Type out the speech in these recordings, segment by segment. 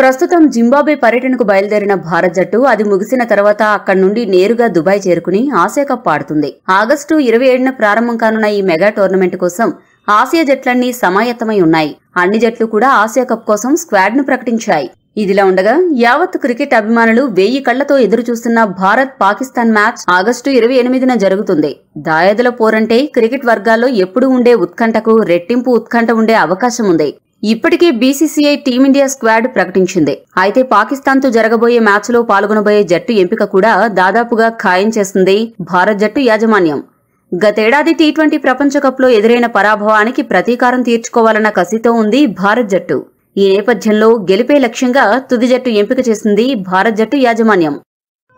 ప్రస్తుతం జింబాబే పర్యటనకు బయలుదేరిన భారత్ జట్టు అది ముగిసిన తర్వాత అక్కడి నుండి నేరుగా దుబాయ్ చేరుకుని ఆసియా కప్ ఆడుతుంది ఆగస్టు ఇరవై ఏడున ప్రారంభం కానున్న ఈ మెగా టోర్నమెంట్ కోసం ఆసియా జట్లన్నీ సమాయత్తమై ఉన్నాయి అన్ని జట్లు కూడా ఆసియా కప్ కోసం స్క్వాడ్ ను ప్రకటించాయి ఇదిలా ఉండగా యావత్ క్రికెట్ అభిమానులు వెయ్యి కళ్లతో ఎదురుచూస్తున్న భారత్ పాకిస్తాన్ మ్యాచ్ ఆగస్టు ఇరవై ఎనిమిదిన జరుగుతుంది దాయాదుల పోరంటే క్రికెట్ వర్గాల్లో ఎప్పుడూ ఉండే ఉత్కంఠకు రెట్టింపు ఉత్కంఠ ఉండే అవకాశం ఉంది ఇప్పటికే బీసీసీఐ టీమిండియా స్క్వాడ్ ప్రకటించింది అయితే పాకిస్తాన్ తో జరగబోయే మ్యాచ్ లో పాల్గొనబోయే జట్టు ఎంపిక కూడా దాదాపుగా ఖాయం చేస్తుంది భారత్ జట్టు యాజమాన్యం గతేడాది టీ ట్వంటీ లో ఎదురైన పరాభవానికి ప్రతీకారం తీర్చుకోవాలన్న కసితో ఉంది భారత్ జట్టు ఈ నేపథ్యంలో గెలిపే లక్ష్యంగా తుది జట్టు ఎంపిక చేసింది భారత్ జట్టు యాజమాన్యం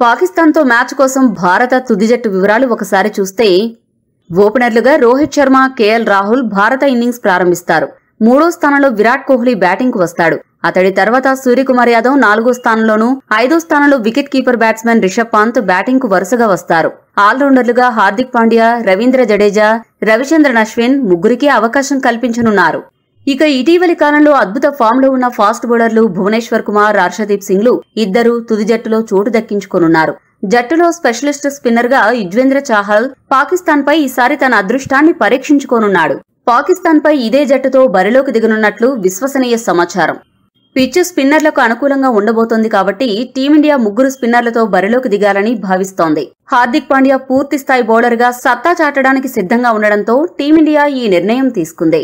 పాకిస్తాన్తో మ్యాచ్ కోసం భారత తుది జట్టు వివరాలు ఒకసారి చూస్తే ఓపెనర్లుగా రోహిత్ శర్మ కేఎల్ రాహుల్ భారత ఇన్నింగ్స్ ప్రారంభిస్తారు మూడో స్థానంలో విరాట్ కోహ్లీ బ్యాటింగ్కు వస్తాడు అతడి తర్వాత సూర్యకుమార్ యాదవ్ నాలుగో స్థానంలోనూ ఐదో స్థానంలో wicket keeper batsmen Rishabh Pant బ్యాటింగ్కు వరుసగా వస్తారు ఆల్రౌండర్లుగా హార్దిక్ పాండ్యా రవీంద్ర జడేజా రవిచంద్రన్ అశ్విన్ ముగ్గురికే అవకాశం కల్పించనున్నారు ఇక ఇటీవలి కాలంలో అద్భుత ఫామ్లో ఉన్న ఫాస్ట్ బౌలర్లు భువనేశ్వర్ కుమార్ హర్షదీప్ లు ఇద్దరు తుది జట్టులో చోటు దక్కించుకోనున్నారు జట్టులో స్పెషలిస్ట్ స్పిన్నర్గా యుజ్వేంద్ర చాహల్ పాకిస్తాన్ పై ఈసారి తన అదృష్టాన్ని పరీక్షించుకోనున్నాడు పాకిస్తాన్పై ఇదే జట్టుతో బరిలోకి దిగనున్నట్లు విశ్వసనీయ సమాచారం పిచ్ స్పిన్నర్లకు అనుకూలంగా ఉండబోతోంది కాబట్టి టీమిండియా ముగ్గురు స్పిన్నర్లతో బరిలోకి దిగాలని భావిస్తోంది హార్దిక్ పాండ్యా పూర్తిస్థాయి బౌలర్గా సత్తా చాటడానికి సిద్ధంగా ఉండడంతో టీమిండియా ఈ నిర్ణయం తీసుకుంది